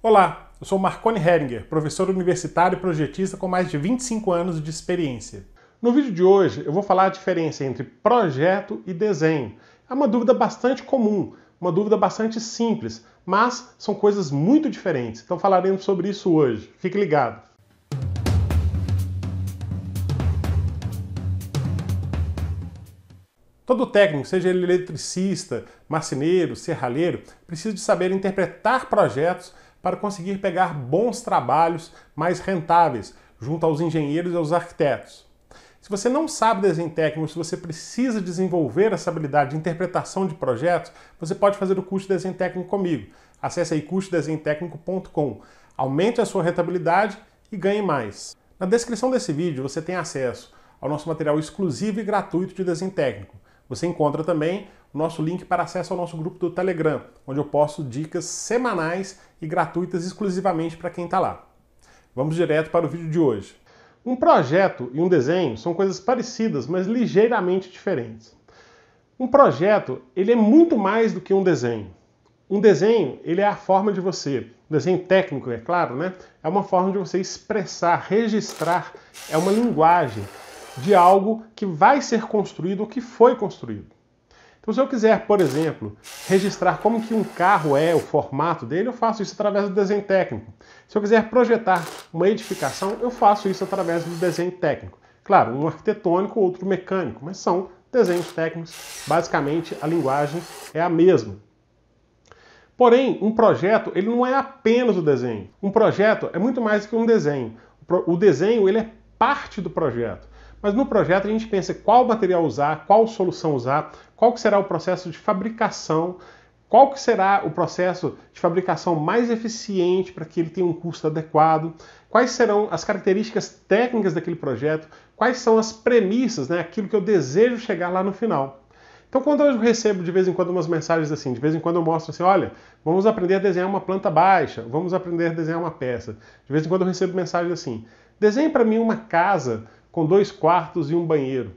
Olá, eu sou Marconi Heringer, professor universitário e projetista com mais de 25 anos de experiência. No vídeo de hoje eu vou falar a diferença entre projeto e desenho. É uma dúvida bastante comum, uma dúvida bastante simples, mas são coisas muito diferentes. Então falaremos sobre isso hoje. Fique ligado. Todo técnico, seja ele eletricista, marceneiro, serralheiro, precisa de saber interpretar projetos para conseguir pegar bons trabalhos mais rentáveis junto aos engenheiros e aos arquitetos. Se você não sabe desenho técnico, se você precisa desenvolver essa habilidade de interpretação de projetos, você pode fazer o curso de desenho técnico comigo. Acesse aí cursodesenhotecnico.com. Aumente a sua rentabilidade e ganhe mais. Na descrição desse vídeo você tem acesso ao nosso material exclusivo e gratuito de desenho técnico. Você encontra também nosso link para acesso ao nosso grupo do Telegram, onde eu posto dicas semanais e gratuitas exclusivamente para quem está lá. Vamos direto para o vídeo de hoje. Um projeto e um desenho são coisas parecidas, mas ligeiramente diferentes. Um projeto, ele é muito mais do que um desenho. Um desenho, ele é a forma de você, um desenho técnico, é claro, né? É uma forma de você expressar, registrar, é uma linguagem de algo que vai ser construído ou que foi construído. Então, se eu quiser, por exemplo, registrar como que um carro é, o formato dele, eu faço isso através do desenho técnico. Se eu quiser projetar uma edificação, eu faço isso através do desenho técnico. Claro, um arquitetônico, outro mecânico, mas são desenhos técnicos. Basicamente, a linguagem é a mesma. Porém, um projeto ele não é apenas o desenho. Um projeto é muito mais que um desenho. O desenho ele é parte do projeto. Mas no projeto a gente pensa qual material usar, qual solução usar, qual que será o processo de fabricação, qual que será o processo de fabricação mais eficiente para que ele tenha um custo adequado, quais serão as características técnicas daquele projeto, quais são as premissas, né, aquilo que eu desejo chegar lá no final. Então, quando eu recebo de vez em quando umas mensagens assim, de vez em quando eu mostro assim: olha, vamos aprender a desenhar uma planta baixa, vamos aprender a desenhar uma peça. De vez em quando eu recebo mensagens assim: desenhe para mim uma casa com dois quartos e um banheiro.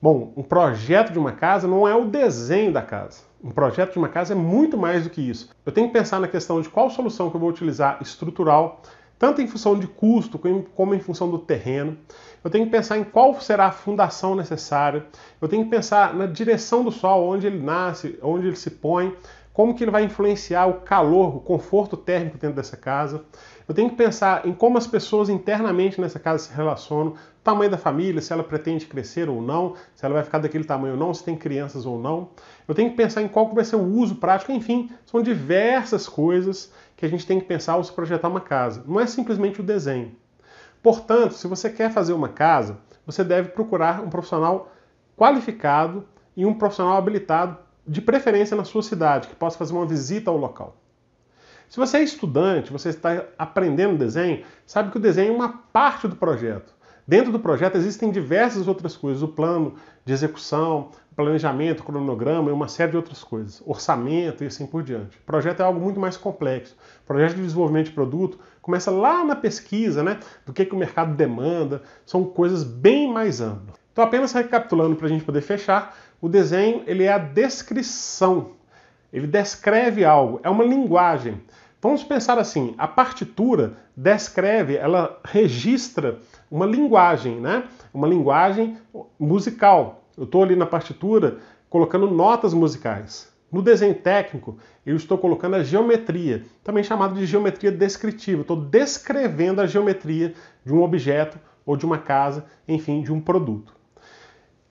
Bom, um projeto de uma casa não é o desenho da casa. Um projeto de uma casa é muito mais do que isso. Eu tenho que pensar na questão de qual solução que eu vou utilizar estrutural, tanto em função de custo como em função do terreno. Eu tenho que pensar em qual será a fundação necessária. Eu tenho que pensar na direção do sol, onde ele nasce, onde ele se põe como que ele vai influenciar o calor, o conforto térmico dentro dessa casa. Eu tenho que pensar em como as pessoas internamente nessa casa se relacionam, tamanho da família, se ela pretende crescer ou não, se ela vai ficar daquele tamanho ou não, se tem crianças ou não. Eu tenho que pensar em qual vai ser o uso prático, enfim, são diversas coisas que a gente tem que pensar ao se projetar uma casa. Não é simplesmente o desenho. Portanto, se você quer fazer uma casa, você deve procurar um profissional qualificado e um profissional habilitado de preferência na sua cidade, que possa fazer uma visita ao local. Se você é estudante, você está aprendendo desenho, sabe que o desenho é uma parte do projeto. Dentro do projeto existem diversas outras coisas: o plano de execução, planejamento, cronograma e uma série de outras coisas, orçamento e assim por diante. O projeto é algo muito mais complexo. O projeto de desenvolvimento de produto começa lá na pesquisa, né, do que, que o mercado demanda, são coisas bem mais amplas. Então, apenas recapitulando para a gente poder fechar, o desenho ele é a descrição, ele descreve algo, é uma linguagem. Vamos pensar assim: a partitura descreve, ela registra uma linguagem, né? Uma linguagem musical. Eu estou ali na partitura colocando notas musicais. No desenho técnico, eu estou colocando a geometria, também chamada de geometria descritiva. Estou descrevendo a geometria de um objeto ou de uma casa, enfim, de um produto.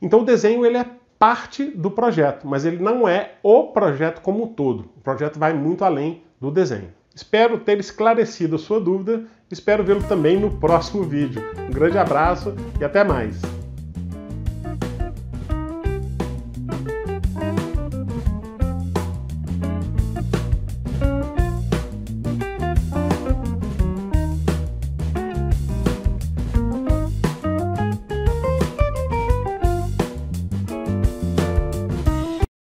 Então o desenho ele é parte do projeto, mas ele não é o projeto como um todo. O projeto vai muito além do desenho. Espero ter esclarecido a sua dúvida, espero vê-lo também no próximo vídeo. Um grande abraço e até mais!